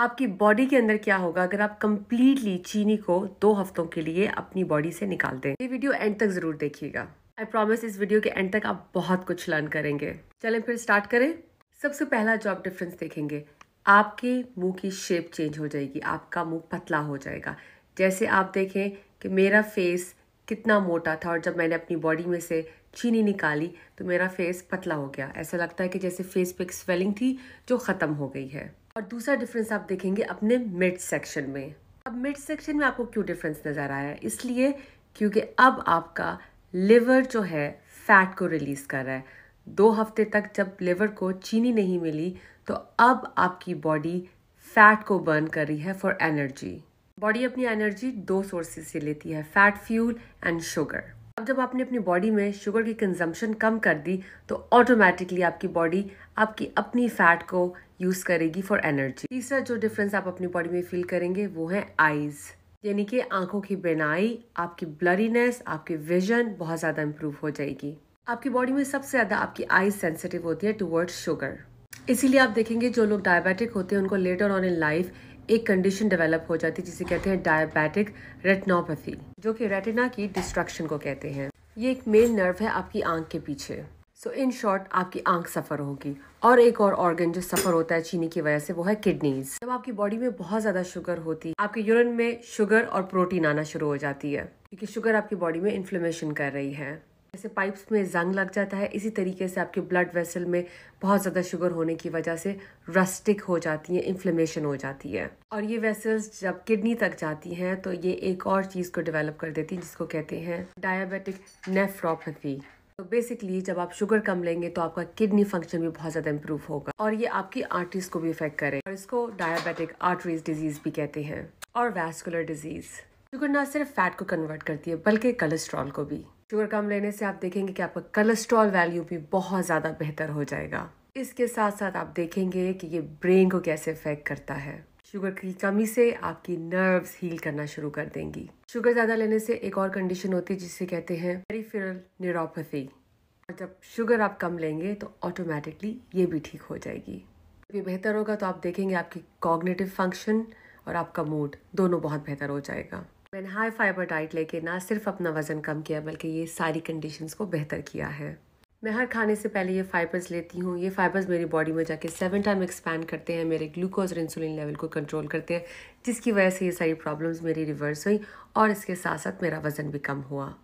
आपकी बॉडी के अंदर क्या होगा अगर आप कम्प्लीटली चीनी को दो हफ्तों के लिए अपनी बॉडी से निकाल दें ये वीडियो एंड तक ज़रूर देखिएगा आई प्रॉमिस इस वीडियो के एंड तक आप बहुत कुछ लर्न करेंगे चलें फिर स्टार्ट करें सबसे पहला जॉब डिफरेंस देखेंगे आपके मुंह की शेप चेंज हो जाएगी आपका मुंह पतला हो जाएगा जैसे आप देखें कि मेरा फेस कितना मोटा था और जब मैंने अपनी बॉडी में से चीनी निकाली तो मेरा फेस पतला हो गया ऐसा लगता है कि जैसे फेस पे एक स्वेलिंग थी जो ख़त्म हो गई है और दूसरा डिफरेंस आप देखेंगे अपने मिड सेक्शन में अब मिड सेक्शन में आपको क्यों डिफरेंस नज़र आया इसलिए क्योंकि अब आपका लिवर जो है फैट को रिलीज़ कर रहा है दो हफ्ते तक जब लिवर को चीनी नहीं मिली तो अब आपकी बॉडी फैट को बर्न कर रही है फॉर एनर्जी बॉडी अपनी एनर्जी दो सोर्सेज से लेती है फैट फ्यूल एंड शुगर जब आपने अपनी बॉडी में शुगर की कंजम्पशन कम कर दी तो ऑटोमेटिकली आपकी बॉडी आपकी अपनी फैट को यूज़ करेगी फॉर एनर्जी तीसरा जो डिफरेंस आप अपनी बॉडी में फील करेंगे वो है आइज़ यानी कि आंखों की बेनाई आपकी ब्लरीनेस आपकी विजन बहुत ज़्यादा इम्प्रूव हो जाएगी आपकी बॉडी में सबसे ज़्यादा आपकी आइज सेंसिटिव होती है टुवर्ड्स शुगर इसीलिए आप देखेंगे जो लोग डायबिटिक होते हैं उनको लेटर ऑन इन लाइफ एक कंडीशन डेवलप हो जाती है जिसे कहते हैं डायबेटिक रेटनोपैथी जो कि रेटिना की डिस्ट्रक्शन को कहते हैं ये एक मेन नर्व है आपकी आंख के पीछे सो इन शॉर्ट आपकी आंख सफ़र होगी और एक और ऑर्गन जो सफ़र होता है चीनी की वजह से वो है किडनीज जब आपकी बॉडी में बहुत ज़्यादा शुगर होती है आपके यूरिन में शुगर और प्रोटीन आना शुरू हो जाती है क्योंकि शुगर आपकी बॉडी में इन्फ्लेमेशन कर रही है जैसे पाइप्स में जंग लग जाता है इसी तरीके से आपके ब्लड वेसल में बहुत ज़्यादा शुगर होने की वजह से रस्टिक हो जाती है इन्फ्लेमेशन हो जाती है और ये वेसल्स जब किडनी तक जाती हैं तो ये एक और चीज़ को डेवलप कर देती है जिसको कहते हैं डायबिटिक नेफ्रोपैथी तो बेसिकली जब आप शुगर कम लेंगे तो आपका किडनी फंक्शन भी बहुत ज़्यादा इम्प्रूव होगा और ये आपकी आर्टरीज को भी इफेक्ट करे और इसको डायबिटिक आर्टरीज डिजीज़ भी कहते हैं और वैस्कुलर डिजीज़ शुगर ना सिर्फ फैट को कन्वर्ट करती है बल्कि कोलेस्ट्रॉल को भी शुगर कम लेने से आप देखेंगे कि आपका कोलेस्ट्रॉल वैल्यू भी बहुत ज़्यादा बेहतर हो जाएगा इसके साथ साथ आप देखेंगे कि ये ब्रेन को कैसे इफेक्ट करता है शुगर की कमी से आपकी नर्व्स हील करना शुरू कर देंगी शुगर ज़्यादा लेने से एक और कंडीशन होती है जिसे कहते हैं पेरिफेरल न्यूरोपैथी और जब शुगर आप कम लेंगे तो ऑटोमेटिकली ये भी ठीक हो जाएगी ये बेहतर होगा तो आप देखेंगे आपकी कॉग्नेटिव फंक्शन और आपका मूड दोनों बहुत बेहतर हो जाएगा मैंने हाई फाइबर डाइट लेके ना सिर्फ अपना वज़न कम किया बल्कि ये सारी कंडीशंस को बेहतर किया है मैं हर खाने से पहले ये फाइबर्स लेती हूँ ये फाइबर्स मेरी बॉडी में जाके सेवन टाइम एक्सपैंड करते हैं मेरे ग्लूकोज और इंसुलिन लेवल को कंट्रोल करते हैं जिसकी वजह से ये सारी प्रॉब्लम्स मेरी रिवर्स हुई और इसके साथ साथ मेरा वज़न भी कम हुआ